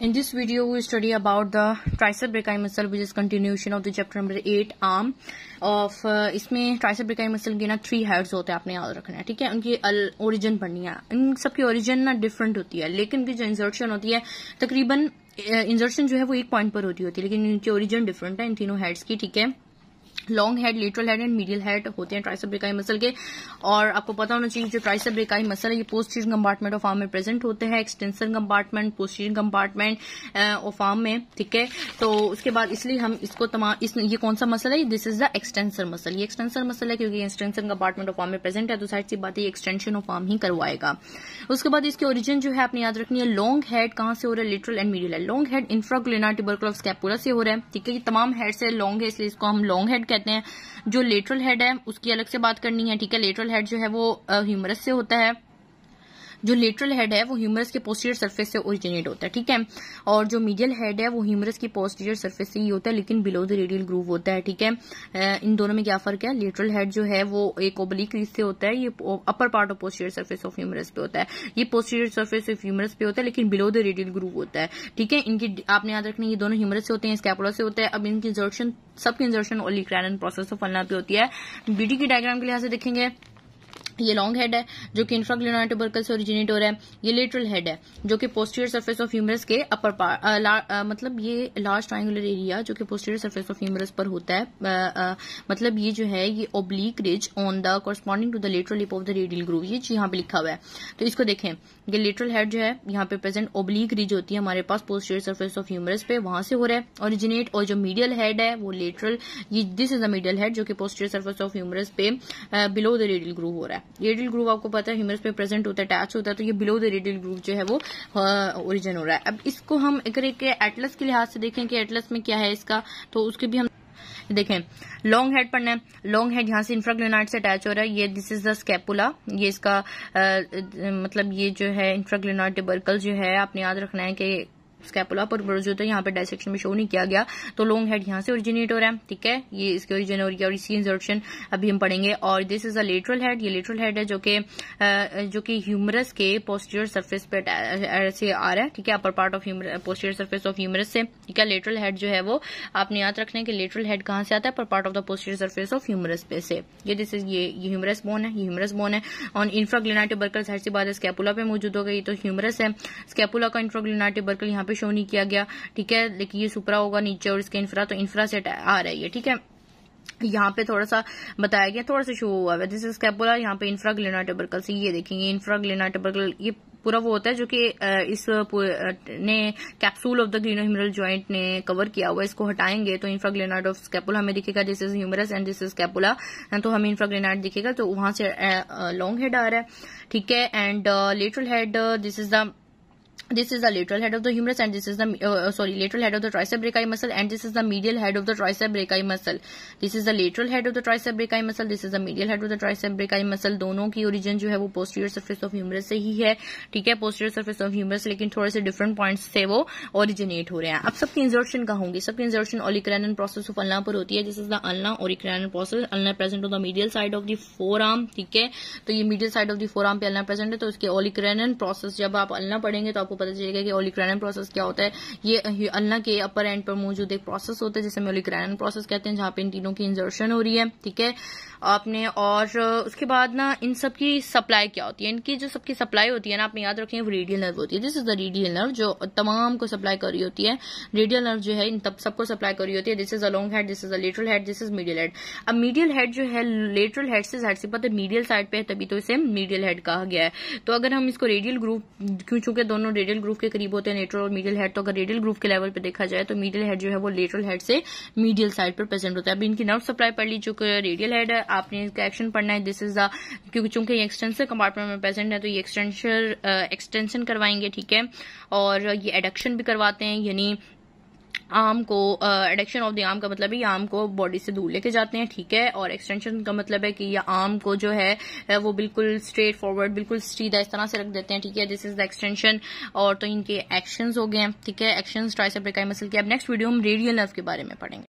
In this video, we study about the tricep brachii muscle, which is continuation of the chapter number eight arm of uh, इसमें tricep brachii muscle के ना three heads होते हैं आपने याद रखना है ठीक है उनकी ओरिजिन पढ़नी है इन सबकी origin ना different होती है लेकिन उनकी जो insertion होती है तकरीबन इंसर्शन जो है वो एक पॉइंट पर होती होती है लेकिन इनकी ओरिजिन डिफरेंट है इन तीनों हेड्स की ठीक है long head lateral head and medial head होते हैं ट्राइसेप ब्रेकाई मसल के और आपको पता होना चाहिए जो ट्राइसेप ब्रेकाई मसल है ये पोस्टीरियर कंपार्टमेंट ऑफ आर्म में प्रेजेंट होते हैं extensor compartment posterior compartment of arm में ठीक है तो उसके बाद इसलिए हम इसको तमाम इस, ये कौन सा मसल है this is the extensor muscle ये एक्सटेंसर मसल है क्योंकि एक्सटेंसर कंपार्टमेंट ऑफ आर्म में प्रेजेंट है तो साइड सी बात है एक्सटेंशन ऑफ आर्म ही करवाएगा उसके बाद इसके ओरिजिन जो है आपने याद रखनी है लॉन्ग हेड कहां से हो रहा है lateral and medial long head infraglenoid tubercular से हो रहा है ठीक है ये तमाम हेड से लॉन्ग है इसलिए इसको हम लॉन्ग हेड कहते हैं जो लेटरल हेड है उसकी अलग से बात करनी है ठीक है लेटरल हेड जो है वो ह्यूमरस से होता है जो लेटरल हेड है वो ह्यूमरस के पोस्टीरियर सरफेस से ओरिजिनेट होता है ठीक है और जो मीडियल हेड है वो ह्यूमरस की पोस्टीरियर सरफेस से ही होता है लेकिन बिलो द रेडियल ग्रूव होता है ठीक है इन दोनों में क्या फर्क है लेटरल हेड जो है वो एक ओबली क्रीज से होता है ये upper part of posterior surface of humerus पे होता है ये पोस्टीरियर सर्फेस ऑफ ह्यूमरस पे होता है लेकिन बिलो द रेडियल ग्रूव होता है ठीक है इनकी आपने याद रखना ये दोनों ह्यूमरस से होते हैं स्कैपोलो से होता है अब इनकी इंजर्शन सबकी इंजर्शन और प्रोसेस ऑफ फलना पे होती है बीडी की डायग्राम के लिहाज से देखेंगे ये लॉन्ग हेड है जो कि इन्फ्राग्लिनोइड ट्यूबरकल से ओरिजिनेट हो रहा है ये लेटरल हेड है जो कि पोस्टीरियर सरफेस ऑफ ह्यूमरस के अपर पार्ट मतलब ये लार्ज ट्राइंगुलर एरिया जो कि पोस्टीरियर सरफेस ऑफ ह्यूमरस पर होता है आ, आ, मतलब ये जो है ये oblique ridge on the corresponding to the lateral lip of the radial groove ये यहाँ पे लिखा हुआ है तो इसको देखें ये लेटरल हेड जो है यहाँ पे प्रेजेंट ओब्लीक रिज होती है हमारे पास पोस्टीरियर सर्फेस ऑफ ह्यूमरस पे वहां से हो रहा है ओरिजिनेट और जो मीडियल हेड है वो लेटरल ये this is a medial head जो कि पोस्टीरियर सर्फेस ऑफ ह्यूमरस पे बिलो द रेडियल ग्रूव हो रहा है रेडियल ग्रूव आपको पता है ह्यूमरस पे प्रेजेंट होता है अटैच होता है तो ये बिलो द रेडियल ग्रूव जो है वो ओरिजिन हो रहा है अब इसको हम अगर एक एटलस के लिहाज से देखें कि एटलस में क्या है इसका तो उसके भी हम देखें लॉन्ग हेड पढ़ना है लॉन्ग हेड यहां से इंफ्राग्लोनाइट से अटैच हो रहा है ये दिस इज द स्केपुला ये इसका आ, मतलब ये जो है इंफ्राग्लोनाइट टिबर्कल जो है आपने याद रखना है कि स्कैपुला पर ब्रोज होता है यहाँ पर डायसेक्शन में शो नहीं किया गया तो लॉन्ग हेड यहाँ से ओरिजिनेट हो रहा है ठीक है ये इसके ओरिजिन हो रही और इसकी इंजर्शन अभी हम पढ़ेंगे और this is a lateral head ये लेटरल हेड है जो कि जो कि ह्यूमरस के पोस्टियर सर्फेस पे से आ रहा है ठीक है upper part of posterior surface of humerus से ठीक है लेटरल हेड जो है वो आपने याद रखना है कि लेटरल हेड कहाँ से आता है upper part of the posterior surface of humerus पे से ये दिस इज ये ह्यूमरस बोन है ह्यूमरस बोन है और इंफ्राग्लिनाटिव बर्कल हर सी बात स्कैपुला पे मौजूद हो गई तो ह्यूमरस है स्कैपुला का इंफ्राग्लिनाटिव बर्कल यहाँ पे पे शो नहीं किया गया ठीक है लेकिन ये सुपरा होगा नीचे और इसके इंफ्रा तो इंफ्रा सेट आ रही है ठीक है यहाँ पे थोड़ा सा बताया गया थोड़ा सा शो हुआ है दिस इज कैपुला यहाँ पे इंफ्रा ग्लिना टेबरकल से ये देखेंगे इंफ्रा ग्लिना टेबरकल ये पूरा वो होता है जो कि इस ने capsule of the glenohumeral joint ने कवर किया हुआ है इसको हटाएंगे तो इन्फ्राग्लेनाइट ऑफ स्कैपुला हमें दिखेगा this is humerus and this is scapula तो हमें इन्फ्राग्लेनाइट दिखेगा तो वहां से लॉन्ग हेड आ रहा है ठीक है and lateral head this is the this is the lateral head of the humerus and this is the uh, sorry lateral head of the tricep brachii muscle and this is the medial head of the tricep brachii muscle this is the lateral head of the tricep brachii muscle this is the medial head of the tricep brachii muscle dono ki origin jo hai wo posterior surface of humerus se hi hai theek hai posterior surface of humerus lekin thode se different points se wo originate ho rahe hain ab सबकी इंजर्शन का होंगी सबकी insertion olecranon process of ulna पर होती है this is the ulna olecranon ulna ulna present on the medial side of the forearm ठीक है तो ये medial side of the forearm पे अल्ना प्रेजेंट है तो इसके ओलिक्रैनन प्रोसेस जब आप अल्ना पढ़ेंगे तो आपको पता चलेगा कि ओलिक्रैनन प्रोसेस क्या होता है ये अल्लाह के अपर एंड पर मौजूद एक प्रोसेस होता है जिसे हम ओलिक्रैनन प्रोसेस कहते हैं जहां पे इन तीनों की इंजर्शन हो रही है ठीक है आपने और उसके बाद ना इन सबकी सप्लाई क्या होती है इनकी जो सबकी सप्लाई होती है ना आपने याद रखें वो रेडियल नर्व होती है this is the radial nerve जो तमाम को सप्लाई कर रही होती है रेडियल नर्व जो है इन तब सबको सप्लाई कर रही होती है this is a long head this is a lateral head this is medial head अब मीडियल हेड जो है लेटरल हेड से हेड से पता मीडियल साइड पे है तभी तो इसे मीडियल हेड कहा गया है तो अगर हम इसको रेडियल ग्रुप क्यों चूंकि दोनों रेडियल ग्रुप के करीब होते हैं लेटर और मीडियल हेड तो अगर रेडियल ग्रूव के लेवल पर देखा जाए तो मीडियल हेड जो है वो लेटरल हेड से मीडियल साइड पर प्रेजेंट होता है अब इनकी नर्व सप्लाई पढ़ ली हैं रेडियल हेड है आपने इसका एक्शन पढ़ना है दिस इज द क्योंकि चूंकि ये एक्सटेंसर कंपार्टमेंट में प्रेजेंट है तो ये एक्सटेंशन एक्सटेंशन करवाएंगे ठीक है और ये एडक्शन भी करवाते हैं यानी आम को एडक्शन ऑफ द आम का मतलब है ये आम को बॉडी से दूर लेके जाते हैं ठीक है और एक्सटेंशन का मतलब है कि ये आम को जो है वो बिल्कुल स्ट्रेट फॉरवर्ड बिल्कुल सीधा इस तरह से रख देते हैं ठीक है दिस इज द एक्सटेंशन और तो इनके एक्शन हो गए हैं ठीक है एक्शन ट्राइसेप मसल के अब नेक्स्ट वीडियो हम रेडियल नर्व के बारे में पढ़ेंगे